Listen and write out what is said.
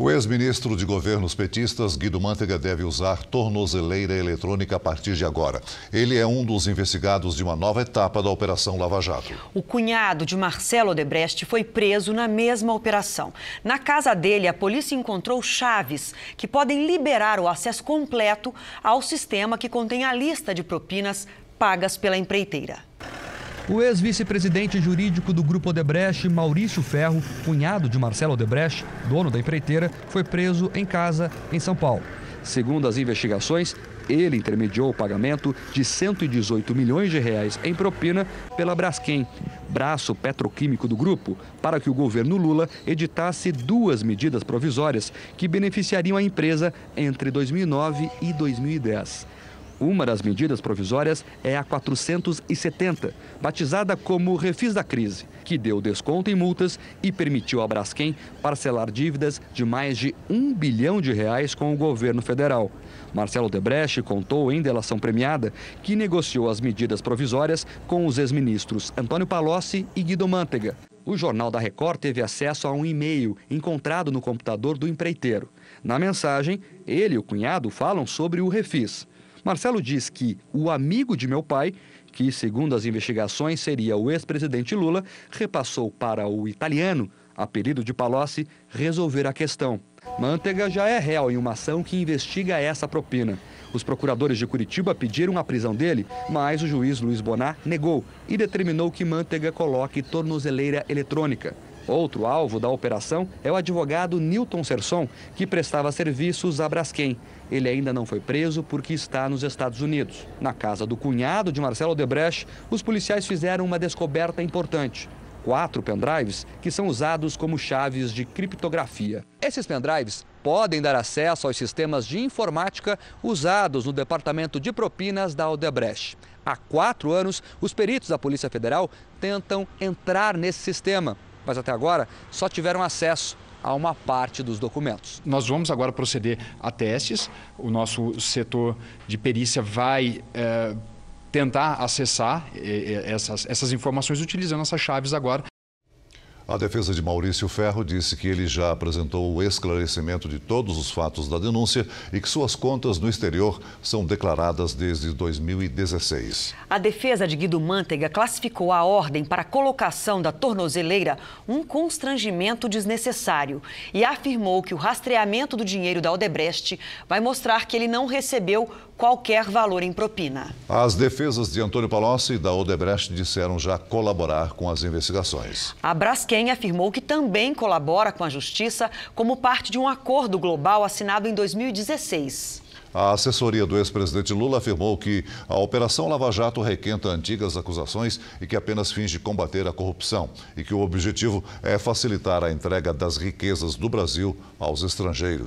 O ex-ministro de governos petistas, Guido Mantega, deve usar tornozeleira eletrônica a partir de agora. Ele é um dos investigados de uma nova etapa da Operação Lava Jato. O cunhado de Marcelo Odebrecht foi preso na mesma operação. Na casa dele, a polícia encontrou chaves que podem liberar o acesso completo ao sistema que contém a lista de propinas pagas pela empreiteira. O ex-vice-presidente jurídico do Grupo Odebrecht, Maurício Ferro, cunhado de Marcelo Odebrecht, dono da empreiteira, foi preso em casa, em São Paulo. Segundo as investigações, ele intermediou o pagamento de 118 milhões de reais em propina pela Braskem, braço petroquímico do grupo, para que o governo Lula editasse duas medidas provisórias que beneficiariam a empresa entre 2009 e 2010. Uma das medidas provisórias é a 470, batizada como Refis da Crise, que deu desconto em multas e permitiu a Braskem parcelar dívidas de mais de um bilhão de reais com o governo federal. Marcelo Debreche contou em delação premiada que negociou as medidas provisórias com os ex-ministros Antônio Palocci e Guido Mantega. O Jornal da Record teve acesso a um e-mail encontrado no computador do empreiteiro. Na mensagem, ele e o cunhado falam sobre o refis. Marcelo diz que o amigo de meu pai, que segundo as investigações seria o ex-presidente Lula, repassou para o italiano, apelido de Palocci, resolver a questão. Manteiga já é réu em uma ação que investiga essa propina. Os procuradores de Curitiba pediram a prisão dele, mas o juiz Luiz Bonar negou e determinou que Manteiga coloque tornozeleira eletrônica. Outro alvo da operação é o advogado Newton Serson, que prestava serviços a Braskem. Ele ainda não foi preso porque está nos Estados Unidos. Na casa do cunhado de Marcelo Odebrecht, os policiais fizeram uma descoberta importante quatro pendrives que são usados como chaves de criptografia. Esses pendrives podem dar acesso aos sistemas de informática usados no departamento de propinas da Odebrecht. Há quatro anos, os peritos da Polícia Federal tentam entrar nesse sistema mas até agora só tiveram acesso a uma parte dos documentos. Nós vamos agora proceder a testes. O nosso setor de perícia vai é, tentar acessar eh, eh, essas, essas informações utilizando essas chaves agora a defesa de Maurício Ferro disse que ele já apresentou o esclarecimento de todos os fatos da denúncia e que suas contas no exterior são declaradas desde 2016. A defesa de Guido Mantega classificou a ordem para a colocação da tornozeleira um constrangimento desnecessário e afirmou que o rastreamento do dinheiro da Odebrecht vai mostrar que ele não recebeu qualquer valor em propina. As defesas de Antônio Palocci e da Odebrecht disseram já colaborar com as investigações. A Braskem quem afirmou que também colabora com a Justiça como parte de um acordo global assinado em 2016. A assessoria do ex-presidente Lula afirmou que a Operação Lava Jato requenta antigas acusações e que apenas finge combater a corrupção e que o objetivo é facilitar a entrega das riquezas do Brasil aos estrangeiros.